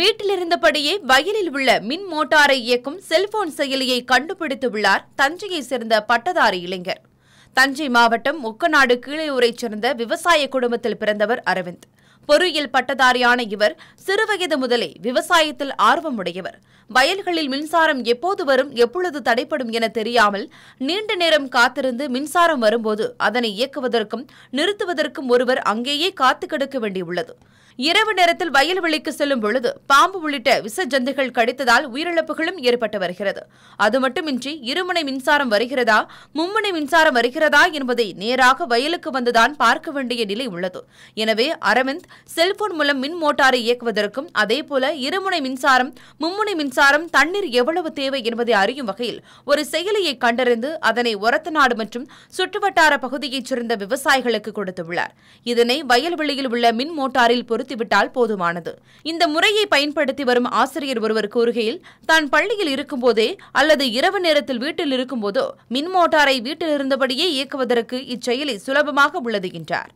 வீட்டிலிருந்தபடியே வயலில் உள்ள மின் மோட்டாரை இயக்கும் செல்போன் செயலியை கண்டுபிடித்துள்ளார் தஞ்சையை சேர்ந்த பட்டதாரி இளைஞர் தஞ்சை மாவட்டம் ஒக்கநாடு கீழையூரைச் சேர்ந்த விவசாய குடும்பத்தில் பிறந்தவர் அரவிந்த் பொறியியல் பட்டதாரியான இவர் சிறுவயது முதலே விவசாயத்தில் ஆர்வமுடையவர் வயல்களில் மின்சாரம் எப்போது வரும் எப்பொழுது தடைப்படும் என தெரியாமல் நீண்ட நேரம் காத்திருந்து மின்சாரம் வரும்போது அதனை இயக்குவதற்கும் நிறுத்துவதற்கும் ஒருவர் அங்கேயே காத்து கெடுக்க வேண்டியுள்ளது இரவு நேரத்தில் வயல்வெளிக்கு செல்லும் பொழுது பாம்பு உள்ளிட்ட விச ஜந்துகள் கடித்ததால் உயிரிழப்புகளும் ஏற்பட்டு வருகிறது அது மட்டுமின்றி இருமுனை மின்சாரம் வருகிறதா மும்முனை மின்சாரம் வருகிறதா என்பதை நேராக வயலுக்கு வந்துதான் பார்க்க வேண்டிய நிலை உள்ளது எனவே அரவிந்த் செல்போன் மூலம் மின் மோட்டாரை இயக்குவதற்கும் அதேபோல இருமுனை மின்சாரம் மும்முனை மின்சாரம் தண்ணீர் எவ்வளவு தேவை என்பதை அறியும் வகையில் ஒரு செயலியை கண்டறிந்து அதனை உரத்த நாடு மற்றும் சுற்றுவட்டார பகுதியைச் சேர்ந்த விவசாயிகளுக்கு கொடுத்துள்ளார் இதனை வயல்வெளியில் உள்ள மின் மோட்டாரில் பொருத்திவிட்டால் போதுமானது இந்த முறையை பயன்படுத்தி வரும் ஆசிரியர் ஒருவர் கூறுகையில் தான் பள்ளியில் இருக்கும்போதே அல்லது இரவு நேரத்தில் வீட்டில் இருக்கும்போதோ மின் மோட்டாரை வீட்டில் இருந்தபடியே இயக்குவதற்கு இச்செயலி சுலபமாக உள்ளது என்றார்